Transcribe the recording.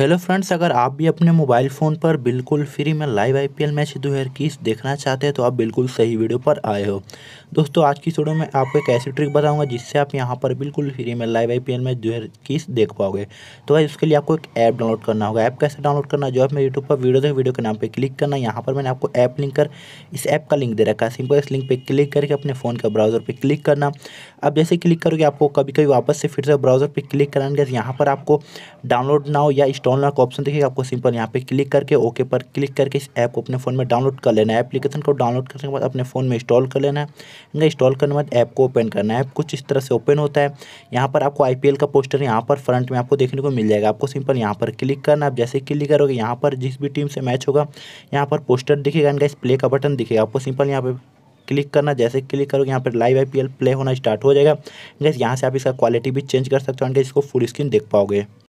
hello friends अगर आप भी अपने मोबाइल फ़ोन पर बिल्कुल फ्री में लाइव आईपीएल मैच दो हज़ार इक्कीस देखना चाहते हैं तो आप बिल्कुल सही वीडियो पर आए हो दोस्तों आज की वीडियो में आपको एक ऐसी ट्रिक बताऊंगा जिससे आप यहां पर बिल्कुल फ्री में लाइव आईपीएल मैच दो हजार इक्कीस देख पाओगे तो भाई उसके लिए आपको एक ऐप डाउनलोड करना होगा ऐप कैसे डाउनलोड करना जो आप मेरे यूट्यूब पर वीडियो देखें वीडियो के नाम पर क्लिक करना यहाँ पर मैंने आपको ऐप लिंक कर इस ऐप का लिंक दे रखा है सिंपल इस लिंक पर क्लिक करके अपने फ़ोन के ब्राउज़र पर क्लिक करना अब जैसे क्लिक करोगे आपको कभी कभी वापस से फिर से ब्राउज़र पर क्लिक कराएंगे यहाँ पर आपको डाउनलोड ना हो या इंस्टॉल डाउनलोड का ऑप्शन देखिए आपको सिंपल यहाँ पे क्लिक करके ओके पर क्लिक करके इस ऐप को अपने फ़ोन में डाउनलोड कर लेना है एप्लीकेशन को डाउनलोड करने के बाद अपने फ़ोन में इंस्टॉल कर लेना है इंस्टॉल करने के बाद ऐप को ओपन करना है कुछ इस तरह से ओपन होता है यहाँ पर आपको आई का पोस्टर यहाँ पर फ्रंट में आपको देखने को मिल जाएगा आपको सिंपल यहाँ पर क्लिक करना आप जैसे क्लिक करोगे यहाँ पर जिस भी टीम से मैच होगा यहाँ पर पोस्टर दिखेगा इनका इस प्ले का बटन दिखेगा आपको सिंपल यहाँ पर क्लिक करना जैसे क्लिक करोगे यहाँ पर लाइव आईपीएल प्ले होना स्टार्ट हो जाएगा गैस यहाँ से आप इसका क्वालिटी भी चेंज कर सकते हो इसको फुल स्क्रीन देख पाओगे